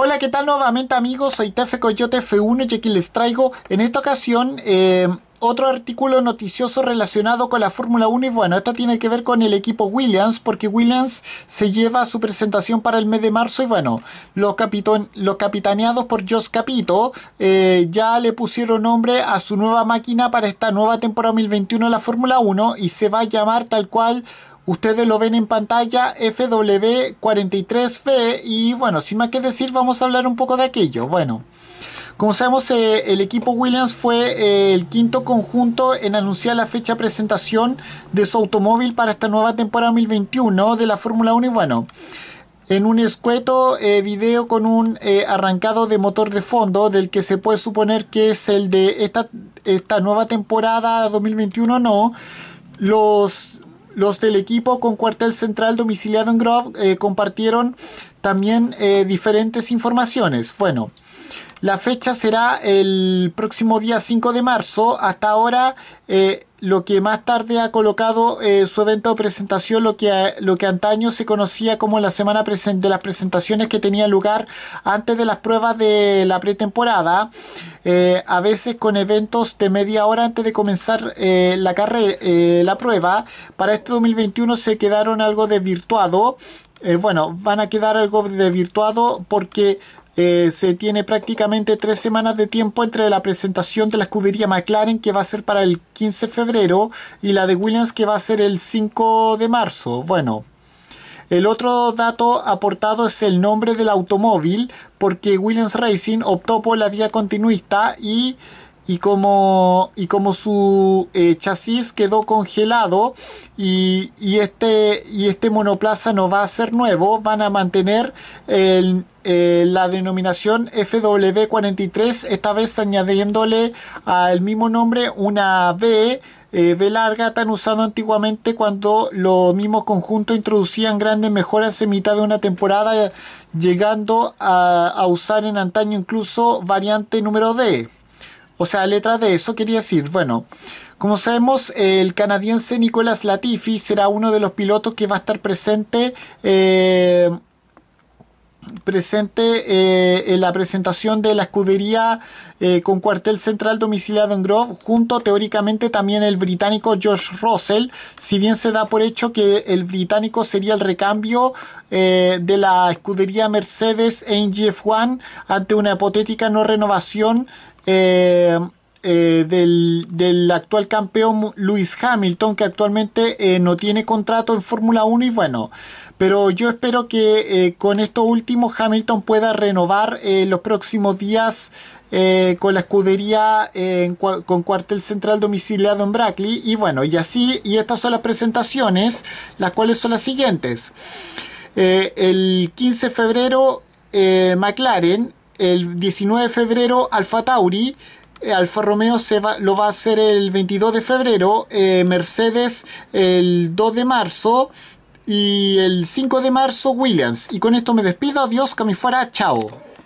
Hola, ¿qué tal nuevamente amigos? Soy Tefe Coyote F1 y aquí les traigo en esta ocasión em, otro artículo noticioso relacionado con la Fórmula 1 y bueno, esta tiene que ver con el equipo Williams porque Williams se lleva su presentación para el mes de marzo y bueno, los, los capitaneados por Jos Capito eh, ya le pusieron nombre a su nueva máquina para esta nueva temporada 2021 de la Fórmula 1 y se va a llamar tal cual Ustedes lo ven en pantalla, fw 43 f y bueno, sin más que decir, vamos a hablar un poco de aquello. Bueno, como sabemos, eh, el equipo Williams fue eh, el quinto conjunto en anunciar la fecha de presentación de su automóvil para esta nueva temporada 2021 de la Fórmula 1 y bueno en un escueto eh, video con un arrancado de motor de fondo del que se puede suponer que es el de esta, esta nueva temporada 2021 no. Los los del equipo con cuartel central domiciliado en Grove eh, compartieron también eh, diferentes informaciones. Bueno, la fecha será el próximo día 5 de marzo. Hasta ahora, eh, lo que más tarde ha colocado eh, su evento de presentación, lo que, lo que antaño se conocía como la semana de las presentaciones que tenían lugar antes de las pruebas de la pretemporada, eh, a veces con eventos de media hora antes de comenzar la, la prueba. Para este 2021 se quedaron algo desvirtuado. bueno, van a quedar algo desvirtuado porque eh, se tiene prácticamente tres semanas de tiempo entre la presentación de la escudería McLaren que va a ser para el 15 de febrero y la de Williams que va a ser el 5 de marzo. Bueno, el otro dato aportado es el nombre del automóvil porque Williams Racing optó por la vía continuista y y como, y como su eh, chasis quedó congelado y, y, este, y este monoplaza no va a ser nuevo, van a mantener eh, la denominación FW43, esta vez añadiéndole al mismo nombre una B eh, B larga tan usado antiguamente cuando los mismos conjuntos introducían grandes mejoras en mitad de una temporada, llegando a, a usar en antaño incluso variante número D. O sea, letra de eso quería decir, bueno, como sabemos, el canadiense Nicolas Latifi será uno de los pilotos que va a estar presente eh, presente eh, en la presentación de la escudería eh, con cuartel central domiciliado en Grove, junto teóricamente también el británico George Russell, si bien se da por hecho que el británico sería el recambio eh, de la escudería Mercedes en GF1 ante una hipotética no renovación eh, del, actual campeón Luis Hamilton, que actualmente eh, no tiene contrato en Fórmula 1 y bueno, pero yo espero que eh, con esto último Hamilton pueda renovar los próximos días con la escudería con cuartel central domiciliado en Brackley y bueno, y así, y estas son las presentaciones, las cuales son las siguientes. el 15 de febrero McLaren, el 19 de febrero Alfa Tauri, eh, Alfa Romeo se lo va a hacer el 22 de febrero, eh, Mercedes el 2 de marzo y el 5 de marzo Williams. Y con esto me despido, adiós, que chao.